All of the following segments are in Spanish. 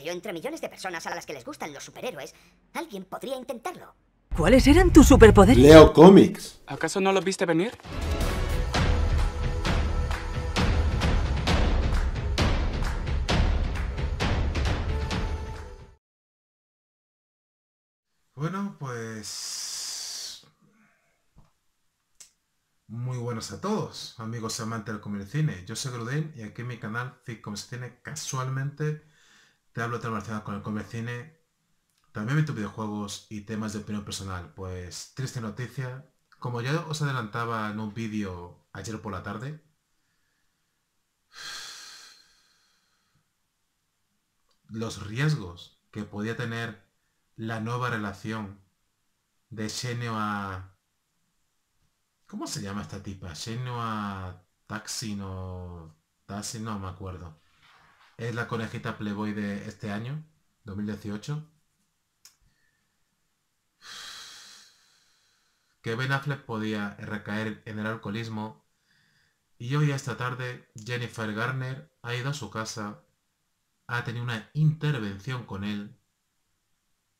entre millones de personas a las que les gustan los superhéroes, alguien podría intentarlo. ¿Cuáles eran tus superpoderes? Leo cómics. ¿Acaso no los viste venir? Bueno, pues... Muy buenos a todos, amigos amantes del cine. Yo soy Grudin y aquí en mi canal Fit Cine casualmente te hablo relacionado con el cine, También meto videojuegos y temas de opinión personal. Pues triste noticia. Como ya os adelantaba en un vídeo ayer por la tarde, los riesgos que podía tener la nueva relación de Xenoa a... ¿Cómo se llama esta tipa? Xenoa a Taxi, Taxi, no me acuerdo. Es la conejita Playboy de este año, 2018. Que Ben Affleck podía recaer en el alcoholismo. Y hoy esta tarde Jennifer Garner ha ido a su casa, ha tenido una intervención con él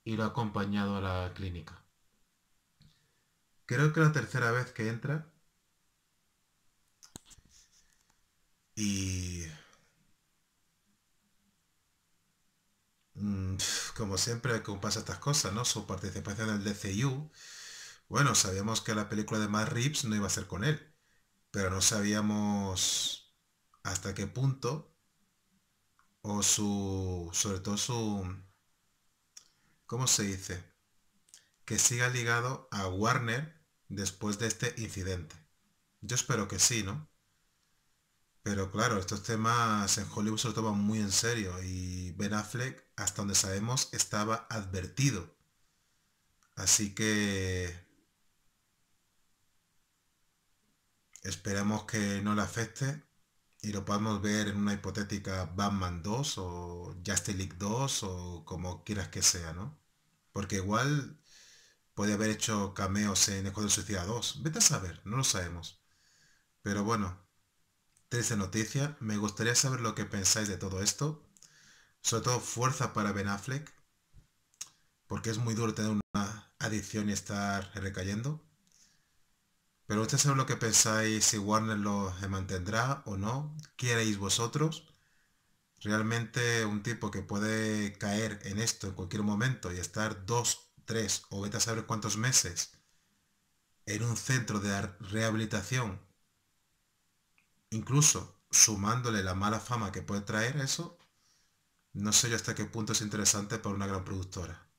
y lo ha acompañado a la clínica. Creo que la tercera vez que entra. Y como siempre, como pasa estas cosas, ¿no? Su participación en el DCU. Bueno, sabíamos que la película de Matt Reeves no iba a ser con él, pero no sabíamos hasta qué punto, o su, sobre todo su, ¿cómo se dice? Que siga ligado a Warner después de este incidente. Yo espero que sí, ¿no? Pero claro, estos temas en Hollywood se lo toman muy en serio y Ben Affleck, hasta donde sabemos, estaba advertido. Así que esperemos que no le afecte y lo podamos ver en una hipotética Batman 2 o Justice League 2 o como quieras que sea, ¿no? Porque igual puede haber hecho cameos en de Suicida 2. Vete a saber, no lo sabemos. Pero bueno, Triste noticia, me gustaría saber lo que pensáis de todo esto. Sobre todo fuerza para Ben Affleck, porque es muy duro tener una adicción y estar recayendo. Pero ustedes saben lo que pensáis, si Warner lo mantendrá o no, queréis vosotros. Realmente un tipo que puede caer en esto en cualquier momento y estar dos, tres o vete a saber cuántos meses en un centro de rehabilitación incluso sumándole la mala fama que puede traer eso, no sé yo hasta qué punto es interesante para una gran productora.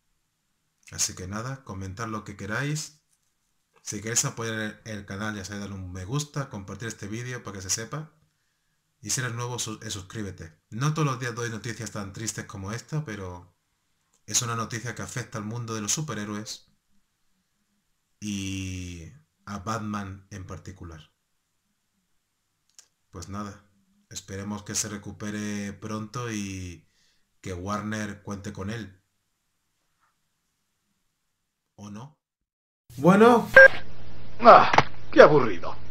Así que nada, comentad lo que queráis. Si queréis apoyar el canal, ya sabéis darle un me gusta, compartir este vídeo para que se sepa. Y si eres nuevo, eh, suscríbete. No todos los días doy noticias tan tristes como esta, pero es una noticia que afecta al mundo de los superhéroes y a Batman en particular pues nada, esperemos que se recupere pronto y que Warner cuente con él. ¿O no? Bueno. Ah, qué aburrido.